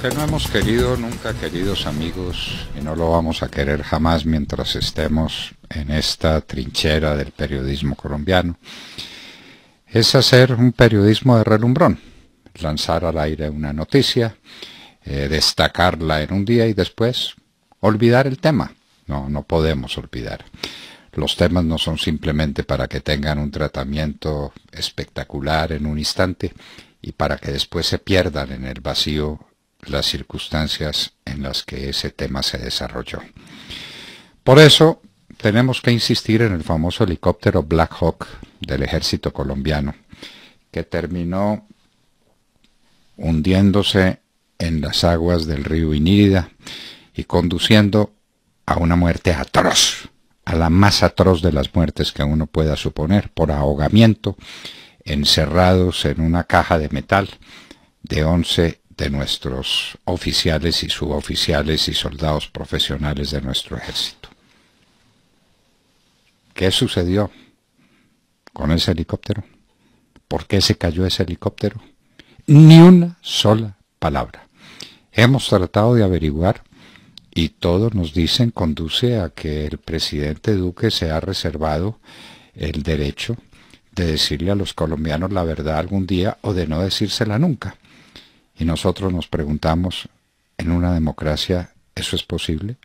que no hemos querido nunca, queridos amigos, y no lo vamos a querer jamás mientras estemos en esta trinchera del periodismo colombiano, es hacer un periodismo de relumbrón, lanzar al aire una noticia, eh, destacarla en un día y después olvidar el tema. No, no podemos olvidar. Los temas no son simplemente para que tengan un tratamiento espectacular en un instante y para que después se pierdan en el vacío las circunstancias en las que ese tema se desarrolló. Por eso tenemos que insistir en el famoso helicóptero Black Hawk del ejército colombiano, que terminó hundiéndose en las aguas del río Inírida y conduciendo a una muerte atroz, a la más atroz de las muertes que uno pueda suponer, por ahogamiento, encerrados en una caja de metal de 11 de nuestros oficiales y suboficiales y soldados profesionales de nuestro ejército. ¿Qué sucedió con ese helicóptero? ¿Por qué se cayó ese helicóptero? Ni una sola palabra. Hemos tratado de averiguar y todos nos dicen conduce a que el presidente Duque se ha reservado el derecho de decirle a los colombianos la verdad algún día o de no decírsela nunca. Y nosotros nos preguntamos, ¿en una democracia eso es posible?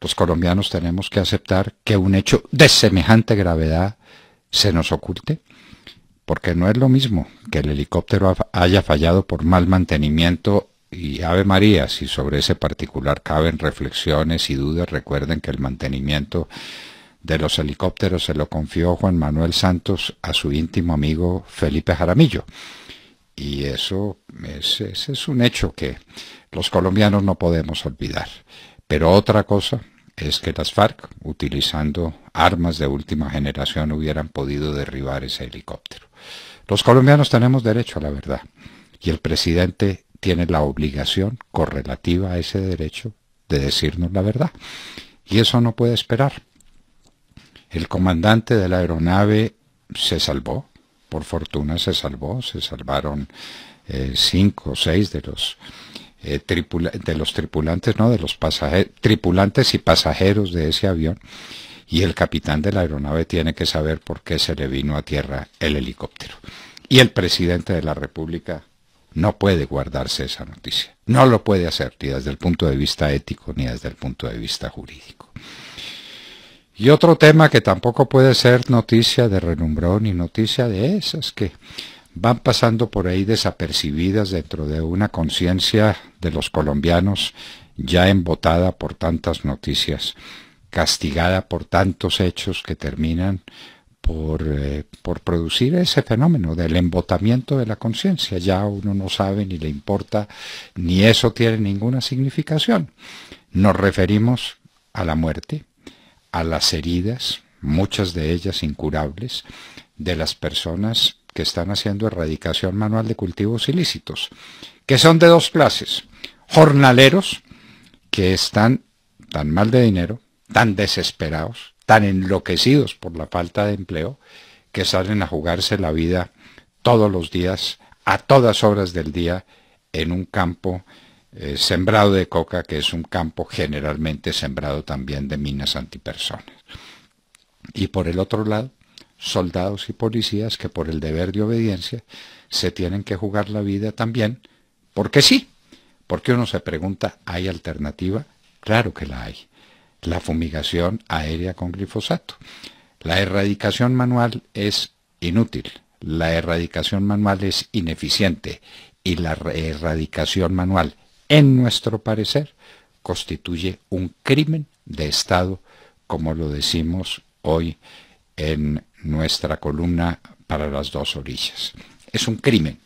Los colombianos tenemos que aceptar que un hecho de semejante gravedad se nos oculte, porque no es lo mismo que el helicóptero haya fallado por mal mantenimiento y Ave María, si sobre ese particular caben reflexiones y dudas, recuerden que el mantenimiento de los helicópteros se lo confió Juan Manuel Santos a su íntimo amigo Felipe Jaramillo. Y eso es, es un hecho que los colombianos no podemos olvidar. Pero otra cosa es que las FARC, utilizando armas de última generación, hubieran podido derribar ese helicóptero. Los colombianos tenemos derecho a la verdad y el presidente tiene la obligación correlativa a ese derecho de decirnos la verdad. Y eso no puede esperar. El comandante de la aeronave se salvó, por fortuna se salvó, se salvaron eh, cinco o seis eh, de los tripulantes, no, de los pasajeros, tripulantes y pasajeros de ese avión. Y el capitán de la aeronave tiene que saber por qué se le vino a tierra el helicóptero. Y el presidente de la República no puede guardarse esa noticia. No lo puede hacer ni desde el punto de vista ético ni desde el punto de vista jurídico. Y otro tema que tampoco puede ser noticia de renumbrón y noticia de esas que van pasando por ahí desapercibidas dentro de una conciencia de los colombianos ya embotada por tantas noticias, castigada por tantos hechos que terminan por, eh, por producir ese fenómeno del embotamiento de la conciencia. Ya uno no sabe ni le importa, ni eso tiene ninguna significación. Nos referimos a la muerte a las heridas, muchas de ellas incurables, de las personas que están haciendo erradicación manual de cultivos ilícitos, que son de dos clases. Jornaleros, que están tan mal de dinero, tan desesperados, tan enloquecidos por la falta de empleo, que salen a jugarse la vida todos los días, a todas horas del día, en un campo eh, sembrado de coca, que es un campo generalmente sembrado también de minas antipersonas. Y por el otro lado, soldados y policías que por el deber de obediencia se tienen que jugar la vida también, porque sí, porque uno se pregunta, ¿hay alternativa? Claro que la hay. La fumigación aérea con glifosato. La erradicación manual es inútil, la erradicación manual es ineficiente y la erradicación manual en nuestro parecer, constituye un crimen de Estado, como lo decimos hoy en nuestra columna para las dos orillas. Es un crimen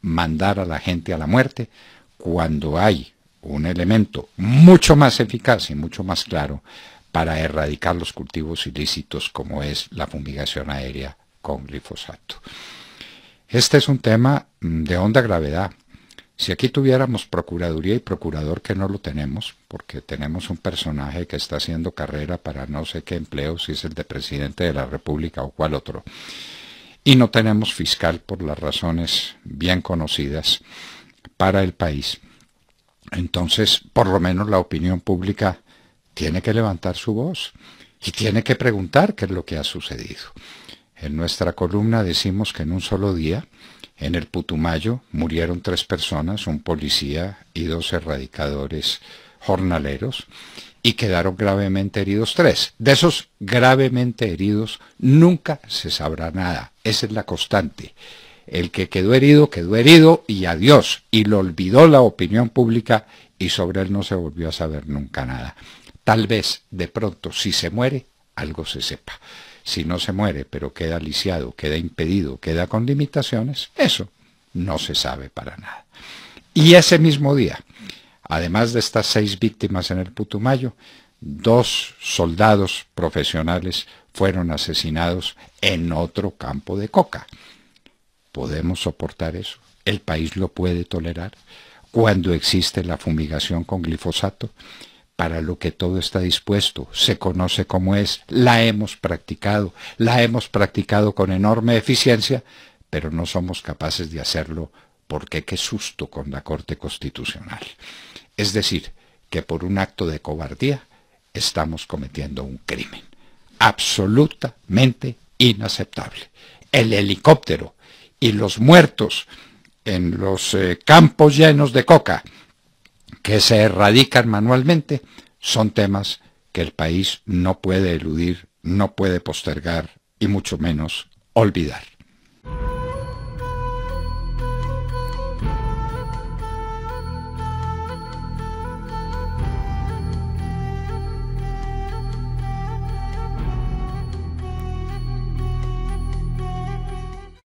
mandar a la gente a la muerte cuando hay un elemento mucho más eficaz y mucho más claro para erradicar los cultivos ilícitos como es la fumigación aérea con glifosato. Este es un tema mm, de honda gravedad si aquí tuviéramos Procuraduría y Procurador, que no lo tenemos, porque tenemos un personaje que está haciendo carrera para no sé qué empleo, si es el de presidente de la República o cual otro, y no tenemos fiscal por las razones bien conocidas para el país, entonces por lo menos la opinión pública tiene que levantar su voz y tiene que preguntar qué es lo que ha sucedido. En nuestra columna decimos que en un solo día en el Putumayo murieron tres personas, un policía y dos erradicadores jornaleros, y quedaron gravemente heridos tres. De esos gravemente heridos nunca se sabrá nada. Esa es la constante. El que quedó herido, quedó herido y adiós. Y lo olvidó la opinión pública y sobre él no se volvió a saber nunca nada. Tal vez, de pronto, si se muere, algo se sepa si no se muere, pero queda lisiado, queda impedido, queda con limitaciones, eso no se sabe para nada. Y ese mismo día, además de estas seis víctimas en el Putumayo, dos soldados profesionales fueron asesinados en otro campo de coca. ¿Podemos soportar eso? ¿El país lo puede tolerar? Cuando existe la fumigación con glifosato, para lo que todo está dispuesto, se conoce como es, la hemos practicado, la hemos practicado con enorme eficiencia, pero no somos capaces de hacerlo porque qué susto con la Corte Constitucional. Es decir, que por un acto de cobardía estamos cometiendo un crimen absolutamente inaceptable. El helicóptero y los muertos en los eh, campos llenos de coca, que se erradican manualmente son temas que el país no puede eludir, no puede postergar y mucho menos olvidar.